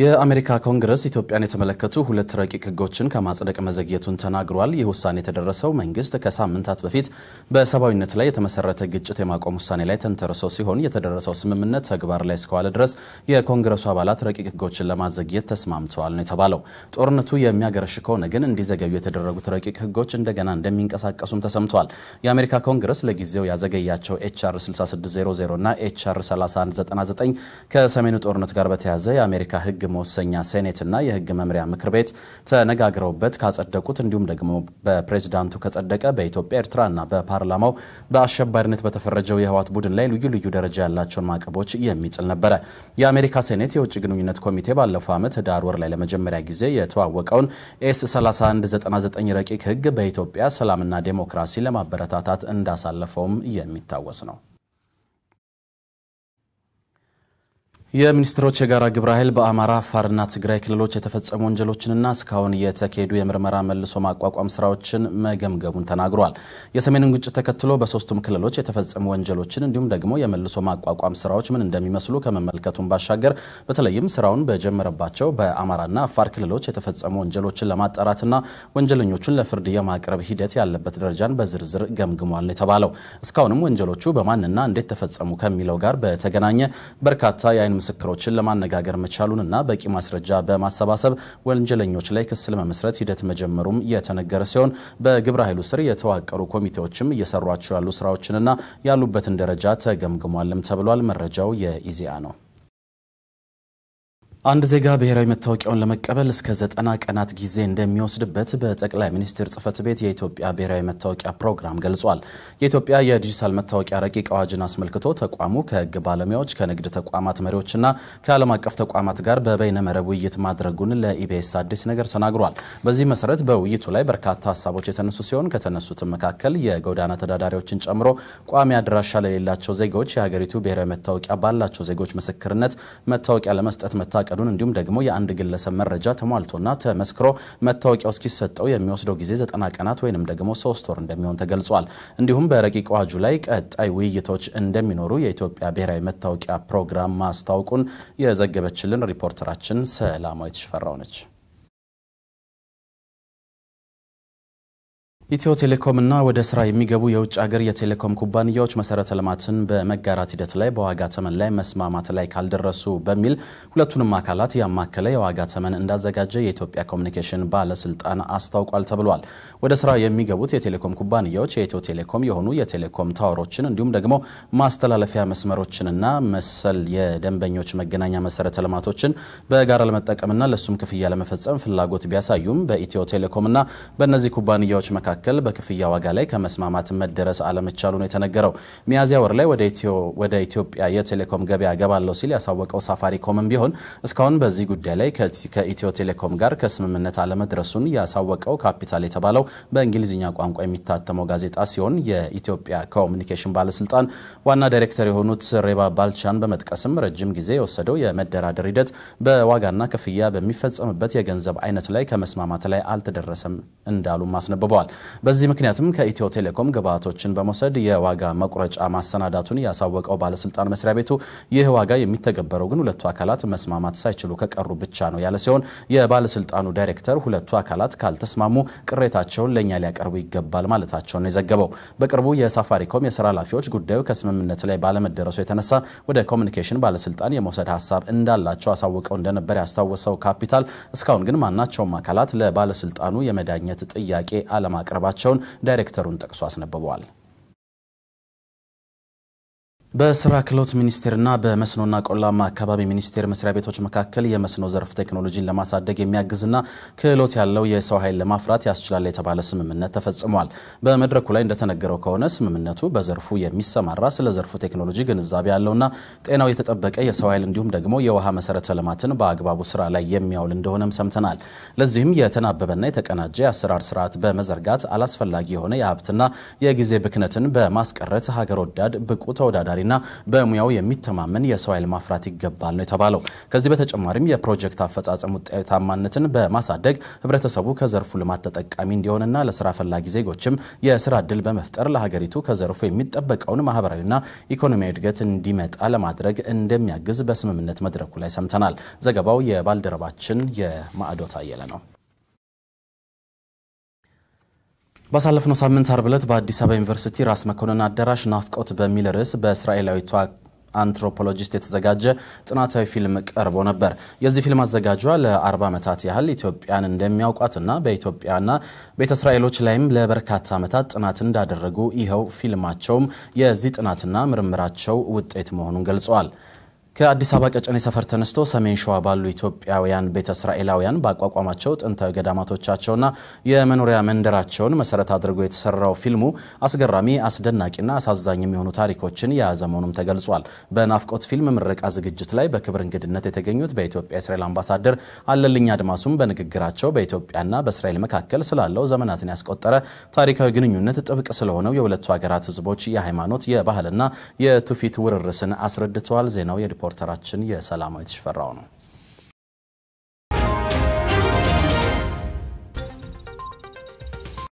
የአሜሪካ ኮንግረስ ኢትዮጵያን የተመለከቱ ሁለት ረቂቅ ህጎችን ከማጽደቅ መዘግየቱን ተናግሯል። ይህ ውሳኔ የተደረሰው መንግስት ከሳምንታት በፊት በሰብአዊነት ላይ የተመሰረተ ግጭት የማቆም ውሳኔ ላይ ተንተርሶ ሲሆን የተደረሰው ስምምነት ተግባር ላይ እስከዋለ ድረስ የኮንግረሱ አባላት ረቂቅ ህጎችን ለማዘግየት ተስማምተዋል ነው የተባለው። ጦርነቱ የሚያገረሽ ከሆነ ግን እንዲዘገዩ የተደረጉት ረቂቅ ህጎች እንደገና እንደሚንቀሳቀሱም ተሰምተዋል። የአሜሪካ ኮንግረስ ለጊዜው ያዘገያቸው ኤችአር 6600 እና ኤችአር 3199 ከሰሜኑ ጦርነት ጋር በተያያዘ የአሜሪካ ህግ የህግ መወሰኛ ሴኔትና የህግ መምሪያ ምክር ቤት ተነጋግረውበት ካጸደቁት እንዲሁም ደግሞ በፕሬዚዳንቱ ከጸደቀ በኢትዮጵያ ኤርትራና በፓርላማው በአሸባሪነት በተፈረጀው የህወሓት ቡድን ላይ ልዩ ልዩ ደረጃ ያላቸውን ማዕቀቦች የሚጥል ነበረ። የአሜሪካ ሴኔት የውጭ ግንኙነት ኮሚቴ ባለፈው ዓመት ህዳር ወር ላይ ለመጀመሪያ ጊዜ የተዋወቀውን ኤስ 3199 ረቂቅ ህግ በኢትዮጵያ ሰላምና ዴሞክራሲ ለማበረታታት እንዳሳለፈውም የሚታወስ ነው። የሚኒስትሮች የጋራ ግብረ ኃይል በአማራ አፋርና ትግራይ ክልሎች የተፈጸሙ ወንጀሎችንና እስካሁን የተካሄዱ የምርመራ መልሶ ማቋቋም ስራዎችን መገምገሙን ተናግሯል። የሰሜንን ግጭት ተከትሎ በሶስቱም ክልሎች የተፈጸሙ ወንጀሎችን እንዲሁም ደግሞ የመልሶ ማቋቋም ስራዎች ምን እንደሚመስሉ ከመመልከቱን ባሻገር በተለይም ስራውን በጀመረባቸው በአማራና አፋር ክልሎች የተፈጸሙ ወንጀሎችን ለማጣራትና ወንጀለኞቹን ለፍርድ የማቅረብ ሂደት ያለበት ደረጃን በዝርዝር ገምግሟል ነው የተባለው። እስካሁንም ወንጀሎቹ በማንና እንዴት ተፈጸሙ ከሚለው ጋር በተገናኘ በርካታ የአይን ምስክሮችን ለማነጋገር መቻሉንና በቂ ማስረጃ በማሰባሰብ ወንጀለኞች ላይ ክስ ለመመስረት ሂደት መጀመሩም የተነገረ ሲሆን በግብረ ኃይሉ ስር የተዋቀሩ ኮሚቴዎችም እየሰሯቸው ያሉ ስራዎችንና ያሉበትን ደረጃ ተገምግሟልም ተብሏል። መረጃው የኢዜአ ነው። አንድ ዜጋ ብሔራዊ መታወቂያውን ለመቀበል እስከ ዘጠና ቀናት ጊዜ እንደሚወስድበት በጠቅላይ ሚኒስትር ጽህፈት ቤት የኢትዮጵያ ብሔራዊ መታወቂያ ፕሮግራም ገልጿል። የኢትዮጵያ የዲጂታል መታወቂያ ረቂቅ አዋጅን አስመልክቶ ተቋሙ ከህግ ባለሙያዎች፣ ከንግድ ተቋማት መሪዎችና ከዓለም አቀፍ ተቋማት ጋር በበይነ መረብ ውይይት ማድረጉን ለኢቢኤስ አዲስ ነገር ተናግሯል። በዚህ መሰረት በውይይቱ ላይ በርካታ ሀሳቦች የተነሱ ሲሆን ከተነሱትም መካከል የጎዳና ተዳዳሪዎችን ጨምሮ ቋሚ አድራሻ ለሌላቸው ዜጋዎች የሀገሪቱ ብሔራዊ መታወቂያ ባላቸው ዜጎች ምስክርነት መታወቂያ ለመስጠት መታቀ መፈቀዱን እንዲሁም ደግሞ የአንድ ግለሰብ መረጃ ተሟልቶና ተመስክሮ መታወቂያው እስኪሰጠው የሚወስደው ጊዜ ዘጠና ቀናት ወይንም ደግሞ ሶስት ወር እንደሚሆን ተገልጿል። እንዲሁም በረቂቅ አዋጁ ላይ ቀጣይ ውይይቶች እንደሚኖሩ የኢትዮጵያ ብሔራዊ መታወቂያ ፕሮግራም ማስታወቁን የዘገበችልን ሪፖርተራችን ሰላማዊት ሽፈራው ነች። ኢትዮ ቴሌኮምና ወደ ስራ የሚገቡ የውጭ ሀገር የቴሌኮም ኩባንያዎች መሰረተ ልማትን በመጋራት ሂደት ላይ በዋጋ ተመን ላይ መስማማት ላይ ካልደረሱ በሚል ሁለቱንም አካላት ያማከለ የዋጋ ተመን እንዳዘጋጀ የኢትዮጵያ ኮሚኒኬሽን ባለስልጣን አስታውቋል ተብሏል። ወደ ስራ የሚገቡት የቴሌኮም ኩባንያዎች የኢትዮ ቴሌኮም የሆኑ የቴሌኮም ታወሮችን እንዲሁም ደግሞ ማስተላለፊያ መስመሮችንና መሰል የደንበኞች መገናኛ መሰረተ ልማቶችን በጋራ ለመጠቀምና ለሱም ክፍያ ለመፈጸም ፍላጎት ቢያሳዩም በኢትዮ ቴሌኮምና በእነዚህ ኩባንያዎች መካከል መካከል በክፍያ ዋጋ ላይ ከመስማማት መደረስ አለመቻሉ ነው የተነገረው። ሚያዚያ ወር ላይ ወደ ኢትዮጵያ የቴሌኮም ገበያ ገባለው ሲል ያሳወቀው ሳፋሪኮምም ቢሆን እስካሁን በዚህ ጉዳይ ላይ ከኢትዮ ቴሌኮም ጋር ከስምምነት አለመድረሱን ያሳወቀው ካፒታል የተባለው በእንግሊዝኛ ቋንቋ የሚታተመው ጋዜጣ ሲሆን የኢትዮጵያ ኮሚኒኬሽን ባለስልጣን ዋና ዳይሬክተር የሆኑት ሬባ ባልቻን በመጥቀስም ረጅም ጊዜ የወሰደው የመደራደር ሂደት በዋጋና ክፍያ በሚፈጸምበት የገንዘብ አይነት ላይ ከመስማማት ላይ አልተደረሰም እንዳሉም አስነብበዋል። በዚህ ምክንያትም ከኢትዮ ቴሌኮም ግብዓቶችን በመውሰድ የዋጋ መቁረጫ ማሰናዳቱን ያሳወቀው ባለስልጣን መስሪያ ቤቱ ይህ ዋጋ የሚተገበረው ግን ሁለቱ አካላት መስማማት ሳይችሉ ከቀሩ ብቻ ነው ያለ ሲሆን የባለስልጣኑ ዳይሬክተር ሁለቱ አካላት ካልተስማሙ ቅሬታቸውን ለእኛ ሊያቀርቡ ይገባል ማለታቸውን የዘገበው በቅርቡ የሳፋሪኮም የስራ ኃላፊዎች ጉዳዩ ከስምምነት ላይ ባለመደረሱ የተነሳ ወደ ኮሚኒኬሽን ባለስልጣን የመውሰድ ሀሳብ እንዳላቸው አሳውቀው እንደነበር ያስታወሰው ካፒታል እስካሁን ግን ማናቸውም አካላት ለባለስልጣኑ የመዳኘት ጥያቄ አለማቀ ማቅረባቸውን ዳይሬክተሩን ጠቅሶ አስነብበዋል። በስራ ክህሎት ሚኒስቴርና በመስኖና ቆላማ አካባቢ ሚኒስቴር መስሪያ ቤቶች መካከል የመስኖ ዘርፍ ቴክኖሎጂን ለማሳደግ የሚያግዝና ክህሎት ያለው የሰው ኃይል ለማፍራት ያስችላል የተባለ ስምምነት ተፈጽሟል። በመድረኩ ላይ እንደተነገረው ከሆነ ስምምነቱ በዘርፉ የሚሰማራ ስለ ዘርፉ ቴክኖሎጂ ግንዛቤ ያለውና ጤናው የተጠበቀ የሰው ኃይል እንዲሁም ደግሞ የውሃ መሰረተ ልማትን በአግባቡ ስራ ላይ የሚያውል እንደሆነም ሰምተናል። ለዚህም የተናበበና የተቀናጀ የአሰራር ስርዓት በመዘርጋት አላስፈላጊ የሆነ የሀብትና የጊዜ ብክነትን በማስቀረት ሀገር ወዳድ ብቁ ተወዳዳሪ ታታሪና በሙያው የሚተማመን የሰው ኃይል ማፍራት ይገባል ነው የተባለው። ከዚህ በተጨማሪም የፕሮጀክት አፈጻጸም ውጤታማነትን በማሳደግ ህብረተሰቡ ከዘርፉ ልማት ተጠቃሚ እንዲሆንና ለስራ ፈላጊ ዜጎችም የስራ እድል በመፍጠር ለሀገሪቱ ከዘርፉ የሚጠበቀውን ማህበራዊና ኢኮኖሚያዊ እድገት እንዲመጣ ለማድረግ እንደሚያግዝ በስምምነት መድረኩ ላይ ሰምተናል። ዘገባው የባልደረባችን የማዕዶት አየለ ነው። ባሳለፍነው ሳምንት አርብ ዕለት በአዲስ አበባ ዩኒቨርሲቲ ራስ መኮንን አዳራሽ ናፍቆት በሚል ርዕስ በእስራኤላዊቷ አንትሮፖሎጂስት የተዘጋጀ ጥናታዊ ፊልም ቀርቦ ነበር። የዚህ ፊልም አዘጋጇ ለ40 ዓመታት ያህል ኢትዮጵያን እንደሚያውቋትና በኢትዮጵያና ቤተ እስራኤሎች ላይም ለበርካታ ዓመታት ጥናት እንዳደረጉ ይኸው ፊልማቸውም የዚህ ጥናትና ምርምራቸው ውጤት መሆኑን ገልጸዋል። ከአዲስ አበባ ቀጨኔ ሰፈር ተነስቶ ሰሜን ሸዋ ባሉ ኢትዮጵያውያን ቤተ እስራኤላውያን ባቋቋማቸው ጥንታዊ ገዳማቶቻቸውና የመኖሪያ መንደራቸውን መሰረት አድርጎ የተሰራው ፊልሙ አስገራሚ፣ አስደናቂና አሳዛኝ የሚሆኑ ታሪኮችን የያዘ መሆኑም ተገልጿል። በናፍቆት ፊልም ምረቃ ዝግጅት ላይ በክብር እንግድነት የተገኙት በኢትዮጵያ እስራኤል አምባሳደር አለልኝ አድማሱም በንግግራቸው በኢትዮጵያና በእስራኤል መካከል ስላለው ዘመናትን ያስቆጠረ ታሪካዊ ግንኙነት፣ ጥብቅ ስለሆነው የሁለቱ ሀገራት ህዝቦች የሃይማኖት የባህልና የትውፊት ውርርስን አስረድተዋል። ዜናው ሪፖርተራችን የሰላማዊት ሽፈራው ነው።